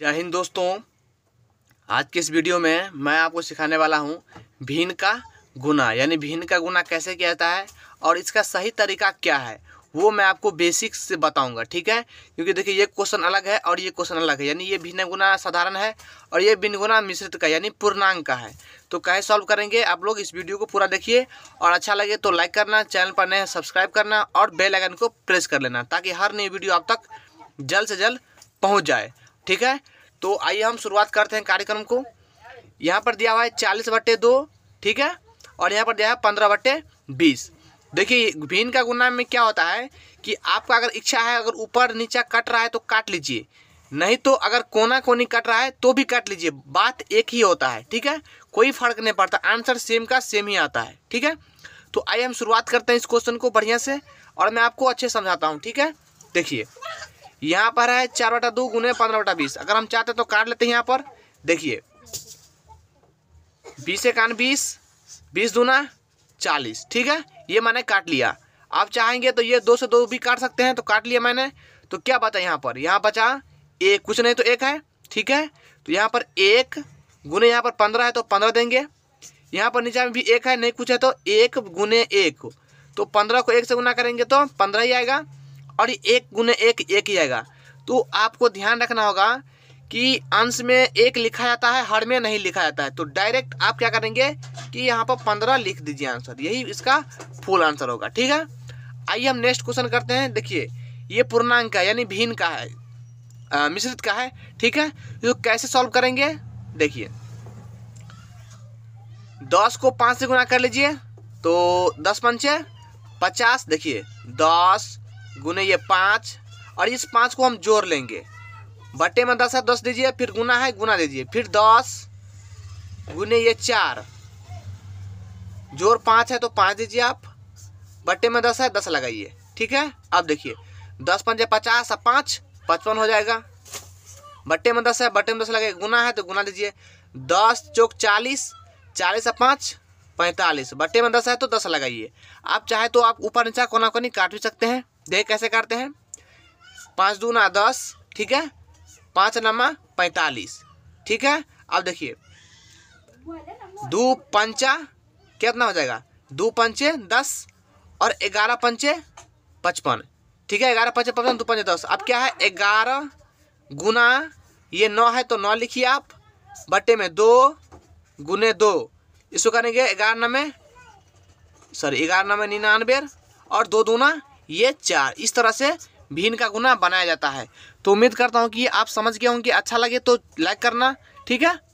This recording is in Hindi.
जय हिंद दोस्तों आज के इस वीडियो में मैं आपको सिखाने वाला हूँ भीन का गुना यानी भीन का गुना कैसे किया जाता है और इसका सही तरीका क्या है वो मैं आपको बेसिक से बताऊंगा ठीक है क्योंकि देखिए ये क्वेश्चन अलग है और ये क्वेश्चन अलग है यानी ये भिन्न गुना साधारण है और ये भिन्न गुना मिश्रित का यानी पूर्णांग का है तो कहे सॉल्व करेंगे आप लोग इस वीडियो को पूरा देखिए और अच्छा लगे तो लाइक करना चैनल पर नए सब्सक्राइब करना और बेल आइकन को प्रेस कर लेना ताकि हर नई वीडियो आप तक जल्द से जल्द पहुँच जाए ठीक है तो आइए हम शुरुआत करते हैं कार्यक्रम को यहाँ पर दिया हुआ है चालीस बट्टे दो ठीक है और यहाँ पर दिया है पंद्रह बट्टे बीस देखिए भीन का गुना में क्या होता है कि आपका अगर इच्छा है अगर ऊपर नीचा कट रहा है तो काट लीजिए नहीं तो अगर कोना कोनी कट रहा है तो भी काट लीजिए बात एक ही होता है ठीक है कोई फर्क नहीं पड़ता आंसर सेम का सेम ही आता है ठीक है तो आइए हम शुरुआत करते हैं इस क्वेश्चन को बढ़िया से और मैं आपको अच्छे समझाता हूँ ठीक है देखिए यहाँ पर है चार बटा दो गुने पंद्रह बटा बीस अगर हम चाहते तो काट लेते हैं यहाँ पर देखिए बीस एक आन बीस बीस दूना चालीस ठीक है ये मैंने काट लिया आप चाहेंगे तो ये दो से दो भी काट सकते हैं तो काट लिया मैंने तो क्या बचा यहाँ पर यहाँ बचा एक कुछ नहीं तो एक है ठीक है तो यहाँ पर एक गुने यहाँ पर पंद्रह है तो पंद्रह देंगे यहाँ पर नीचे में भी एक है नहीं कुछ है तो एक गुने एक तो पंद्रह को एक से गुना करेंगे तो पंद्रह ही आएगा और एक गुने एक एक ही आएगा तो आपको ध्यान रखना होगा कि अंश में एक लिखा जाता है हर में नहीं लिखा जाता है तो डायरेक्ट आप क्या करेंगे कि यहाँ पर पंद्रह लिख दीजिए आंसर यही इसका फुल आंसर होगा ठीक है आइए हम नेक्स्ट क्वेश्चन करते हैं देखिए ये पूर्णांक का यानी भीन का है आ, मिश्रित का है ठीक है तो कैसे सॉल्व करेंगे देखिए दस को पाँच से गुना कर लीजिए तो दस पंचे पचास देखिए दस गुने ये पाँच और इस पाँच को हम जोड़ लेंगे बटे में दस है दस दीजिए फिर गुना है गुना दीजिए फिर दस गुने ये चार जोर पाँच है तो पाँच दीजिए आप बट्टे में दस है दस लगाइए ठीक है अब देखिए दस पंजे पचास और पाँच पचपन हो जाएगा बट्टे में दस है बट्टे में दस लगाइए गुना है तो गुना दीजिए दस चौक चालीस चालीस और पाँच पैंतालीस बट्टे में दस है तो दस लगाइए आप चाहे तो आप ऊपर नीचा कोना कोनी काट भी सकते हैं देख कैसे करते हैं पाँच दूना दस ठीक है पाँच नमा पैंतालीस ठीक है अब देखिए दो पंचा कितना हो जाएगा दो पंचे दस और ग्यारह पंचे पचपन ठीक है ग्यारह पंचे पचपन दो पंचे दस अब क्या है ग्यारह गुना ये नौ है तो नौ लिखिए आप बटे में दो गुने दो इसको करेंगे ग्यारह नमे सॉरी ग्यारह नमे निन्यानबे और दो दूना ये चार इस तरह से भिन्न का गुना बनाया जाता है तो उम्मीद करता हूँ कि आप समझ गए होंगे अच्छा लगे तो लाइक करना ठीक है